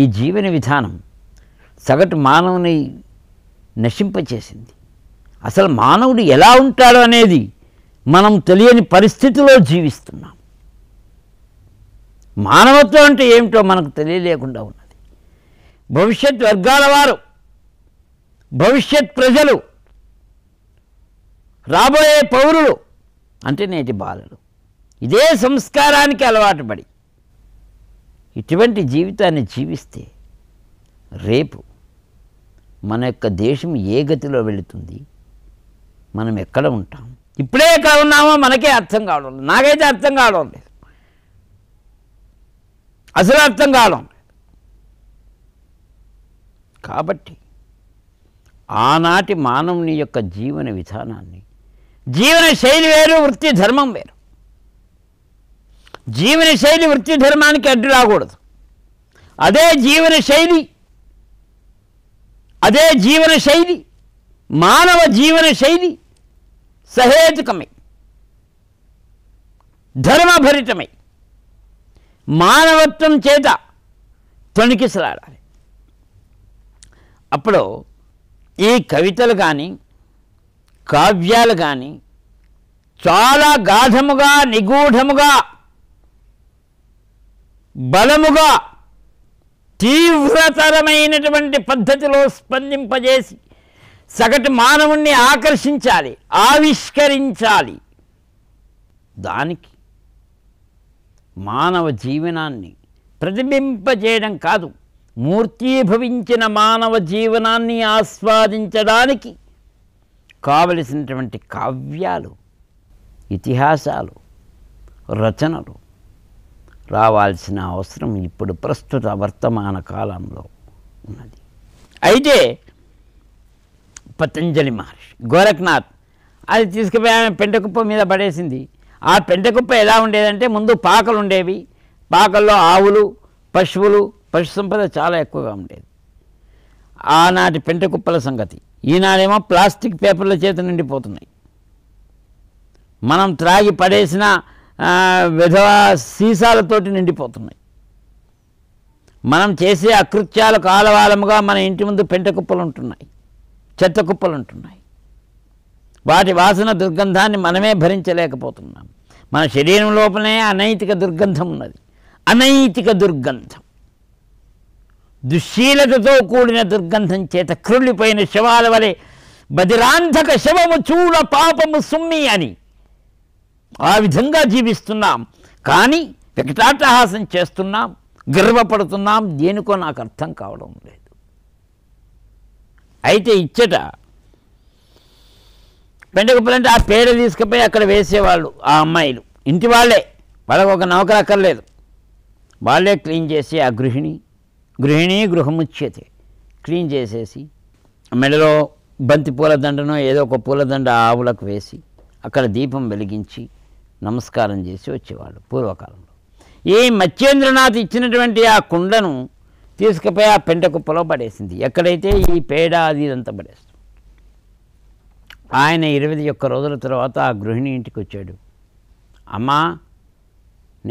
ఈ జీవన విధానం సగటు మానవుని నశింపచేసింది అసలు మానవుడు ఎలా ఉంటాడు అనేది మనం తెలియని పరిస్థితిలో జీవిస్తున్నాం మానవత్వం అంటే ఏమిటో మనకు తెలియలేకుండా ఉన్నది భవిష్యత్ వర్గాల వారు భవిష్యత్ ప్రజలు రాబోయే పౌరులు అంటే నేటి బాలలు ఇదే సంస్కారానికి అలవాటు పడి ఇటువంటి జీవితాన్ని జీవిస్తే రేపు మన యొక్క దేశం ఏ గతిలో వెళుతుంది మనం ఎక్కడ ఉంటాం ఇప్పుడే ఎక్కడ ఉన్నామో మనకే అర్థం కావడం లేదు నాకైతే అర్థం కావడం లేదు అసలు అర్థం కావడం లేదు కాబట్టి ఆనాటి మానవుని యొక్క జీవన విధానాన్ని జీవన శైలి వేరు వృత్తి ధర్మం వేరు జీవన శైలి వృత్తి ధర్మానికి అడ్డు రాకూడదు అదే జీవన శైలి అదే జీవన శైలి మానవ జీవన శైలి సహేతుకమై ధర్మభరితమై మానవత్వం చేత తొణికిసలాడాలి అప్పుడు ఈ కవితలు కానీ కావ్యాలు కానీ చాలా గాఢముగా నిగూఢముగా బలముగా తీవ్రతరమైనటువంటి పద్ధతిలో స్పందింపజేసి సగటు మానవుణ్ణి ఆకర్షించాలి ఆవిష్కరించాలి దానికి మానవ జీవనాన్ని ప్రతిబింపజేయడం కాదు మూర్తీభవించిన మానవ జీవనాన్ని ఆస్వాదించడానికి కావలసినటువంటి కావ్యాలు ఇతిహాసాలు రచనలు రావాల్సిన అవసరం ఇప్పుడు ప్రస్తుత వర్తమాన కాలంలో ఉన్నది అయితే పతంజలి మహర్షి గోరఖ్నాథ్ అది తీసుకుపోయి ఆమె పెంటకుప్ప మీద పడేసింది ఆ పెంటకుప్ప ఎలా ఉండేదంటే ముందు పాకలు ఉండేవి పాకల్లో ఆవులు పశువులు పశు సంపద చాలా ఎక్కువగా ఉండేది ఆనాటి పెంటకుప్పల సంగతి ఈనాడేమో ప్లాస్టిక్ పేపర్ల చేత నిండిపోతున్నాయి మనం త్రాగి పడేసిన విధవా సీసాలతోటి నిండిపోతున్నాయి మనం చేసే అకృత్యాలు కాలవాలముగా మన ఇంటి ముందు పెంట కుప్పలు ఉంటున్నాయి చెత్త కుప్పలు ఉంటున్నాయి వాటి వాసన దుర్గంధాన్ని మనమే భరించలేకపోతున్నాం మన శరీరం లోపలనే అనైతిక దుర్గంధం ఉన్నది అనైతిక దుర్గంధం దుశ్శీలతతో కూడిన దుర్గంధం చేత క్రుళ్ళిపోయిన శవాల వలె బదిరాంధక శవము చూల పాపము సుమ్మి అని ఆ విధంగా జీవిస్తున్నాం కానీ వికటాటహాసం చేస్తున్నాం గర్వపడుతున్నాం దేనికో నాకు అర్థం కావడం లేదు అయితే ఇచ్చట పెండకపోలంటే ఆ పేరు తీసుకుపోయి అక్కడ వేసేవాళ్ళు ఆ అమ్మాయిలు ఇంటి వాళ్ళే వాళ్ళకు ఒక నౌకరు అక్కర్లేదు వాళ్ళే క్లీన్ చేసి ఆ గృహిణి గృహిణి గృహముచ్యతే క్లీన్ చేసేసి మెడలో బంతి పూలదండను ఏదో ఒక పూలదండ ఆవులకు వేసి అక్కడ దీపం వెలిగించి నమస్కారం చేసి వచ్చేవాళ్ళు పూర్వకాలంలో ఈ మత్స్యేంద్రనాథ్ ఇచ్చినటువంటి ఆ కుండను తీసుకుపోయి ఆ పెంట కుప్పలో పడేసింది ఎక్కడైతే ఈ పేడ అది ఇదంతా పడేస్తుంది ఆయన ఇరవై ఒక్క రోజుల తర్వాత ఆ గృహిణి ఇంటికి వచ్చాడు అమ్మా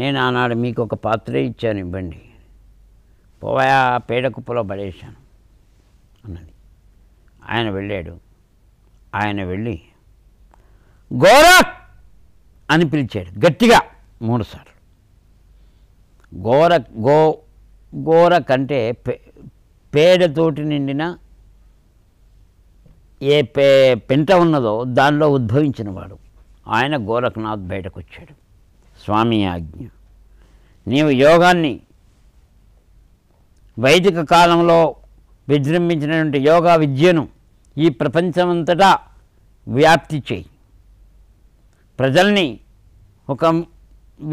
నేను ఆనాడు మీకు ఒక పాత్ర ఇచ్చాను ఇవ్వండి ఆ పేడ కుప్పలో పడేశాను అన్నది ఆయన వెళ్ళాడు ఆయన వెళ్ళి గోరక్ అని పిలిచాడు గట్టిగా మూడుసార్లు ఘోర గో ఘోర కంటే పే పేడతోటి నిండిన ఏ పే పెంట ఉన్నదో దానిలో ఉద్భవించినవాడు ఆయన గోరఖనాథ్ బయటకు వచ్చాడు స్వామి ఆజ్ఞ నీవు యోగాన్ని వైదిక కాలంలో విజృంభించినటువంటి యోగా విద్యను ఈ ప్రపంచమంతటా వ్యాప్తి చేయి ప్రజల్ని ఒక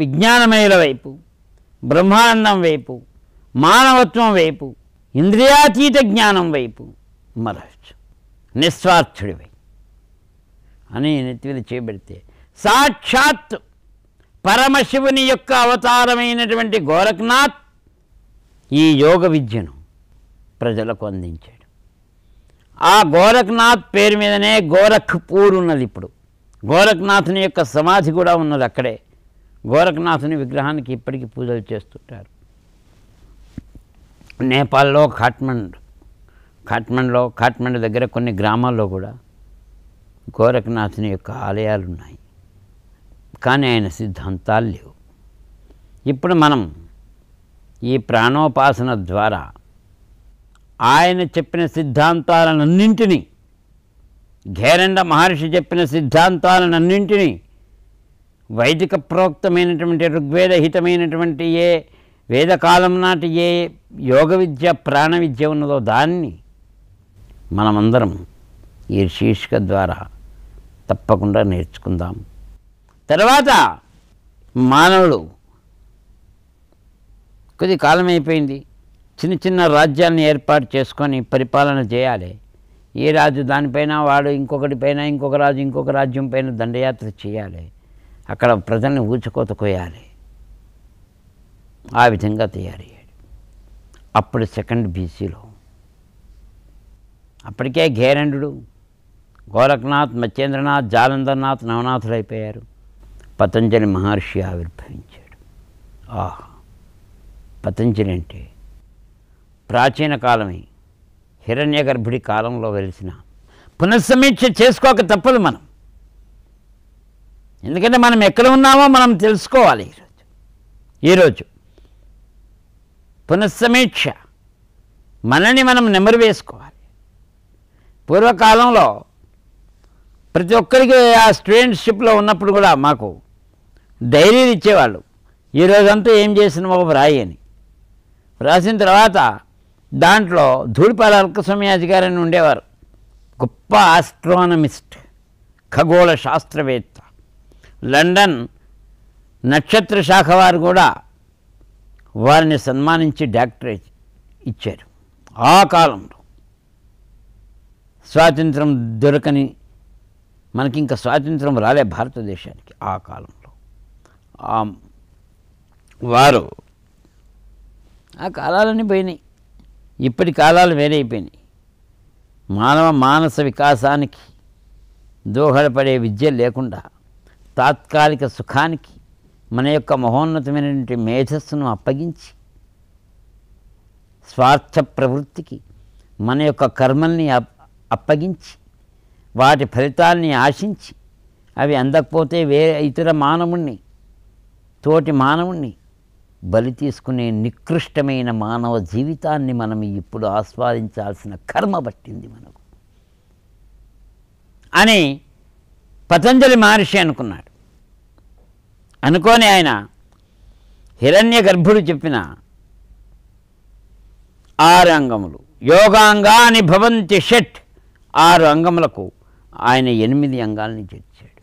విజ్ఞానమయుల వైపు బ్రహ్మానందం వైపు మానవత్వం వైపు ఇంద్రియాతీత జ్ఞానం వైపు మరవచ్చు నిస్వార్థుడివై అని నెత్తివిలు చేయబడితే సాక్షాత్ పరమశివుని యొక్క అవతారమైనటువంటి గోరఖనాథ్ ఈ యోగ విద్యను ప్రజలకు అందించాడు ఆ గోరఖనాథ్ పేరు మీదనే గోరఖ్పూర్ ఉన్నది ఇప్పుడు గోరఖనాథుని యొక్క సమాధి కూడా ఉన్నది అక్కడే గోరఖనాథుని విగ్రహానికి ఇప్పటికీ పూజలు చేస్తుంటారు నేపాల్లో ఖాట్మండ్ ఖాట్మండ్లో ఖాట్మండ్ దగ్గర కొన్ని గ్రామాల్లో కూడా గోరఖనాథుని యొక్క ఆలయాలు ఉన్నాయి కానీ ఆయన సిద్ధాంతాలు లేవు ఇప్పుడు మనం ఈ ప్రాణోపాసన ద్వారా ఆయన చెప్పిన సిద్ధాంతాలన్నింటినీ ఘేరండ మహర్షి చెప్పిన సిద్ధాంతాలనన్నింటినీ వైదిక ప్రోక్తమైనటువంటి ఋగ్వేదహితమైనటువంటి ఏ వేదకాలం నాటి ఏ యోగ విద్య ప్రాణ విద్య ఉన్నదో దాన్ని మనమందరం ఈ శీర్షిక ద్వారా తప్పకుండా నేర్చుకుందాం తర్వాత మానవుడు కొద్ది కాలం అయిపోయింది చిన్న చిన్న రాజ్యాన్ని ఏర్పాటు చేసుకొని పరిపాలన చేయాలి ఏ రాజు దానిపైన వాడు ఇంకొకటి పైన ఇంకొక రాజు ఇంకొక రాజ్యం పైన దండయాత్ర చేయాలి అక్కడ ప్రజల్ని ఊచకోత కోయాలి ఆ విధంగా తయారయ్యాడు అప్పుడు సెకండ్ బీసీలో అప్పటికే ఘేరండు గోరఖనాథ్ మత్స్యేంద్రనాథ్ జాలందర్నాథ్ నవనాథులు అయిపోయారు పతంజలి మహర్షి ఆవిర్భవించాడు ఆహా పతంజలి అంటే ప్రాచీన కాలమే హిరణ్య గర్భుడి కాలంలో వెలిసిన పునఃసమీక్ష చేసుకోక తప్పదు మనం ఎందుకంటే మనం ఎక్కడ ఉన్నామో మనం తెలుసుకోవాలి ఈరోజు ఈరోజు పునఃసమీక్ష మనని మనం నెమరు వేసుకోవాలి పూర్వకాలంలో ప్రతి ఒక్కరికి ఆ స్టూడెంట్షిప్లో ఉన్నప్పుడు కూడా మాకు డైరీలు ఇచ్చేవాళ్ళు ఈరోజంతా ఏం చేసినామో రాయి అని రాసిన తర్వాత దాంట్లో ధూళిపాల అల్కస్వామి అధికారి అని ఉండేవారు గొప్ప ఆస్ట్రానమిస్ట్ ఖగోళ శాస్త్రవేత్త లండన్ నక్షత్ర శాఖ వారు కూడా వారిని సన్మానించి డాక్టరేట్ ఇచ్చారు ఆ కాలంలో స్వాతంత్రం దొరకని మనకి ఇంకా స్వాతంత్రం రాలే భారతదేశానికి ఆ కాలంలో వారు ఆ కాలాలన్నీ పోయినాయి ఇప్పటి కాలాలు వేరైపోయినాయి మానవ మానస వికాసానికి దోహదపడే విద్య లేకుండా తాత్కాలిక సుఖానికి మన యొక్క మహోన్నతమైనటువంటి మేధస్సును అప్పగించి స్వార్థ ప్రవృత్తికి మన యొక్క కర్మల్ని అప్పగించి వాటి ఫలితాల్ని ఆశించి అవి అందకపోతే వేరే ఇతర మానవుణ్ణి తోటి మానవుణ్ణి బలి తీసుకునే నికృష్టమైన మానవ జీవితాన్ని మనం ఇప్పుడు ఆస్వాదించాల్సిన కర్మ పట్టింది మనకు అని పతంజలి మహర్షి అనుకున్నాడు అనుకోని ఆయన హిరణ్య గర్భుడు చెప్పిన ఆరు అంగములు యోగాంగాని భవంతి షట్ ఆరు అంగములకు ఆయన ఎనిమిది అంగాల్ని చేర్చాడు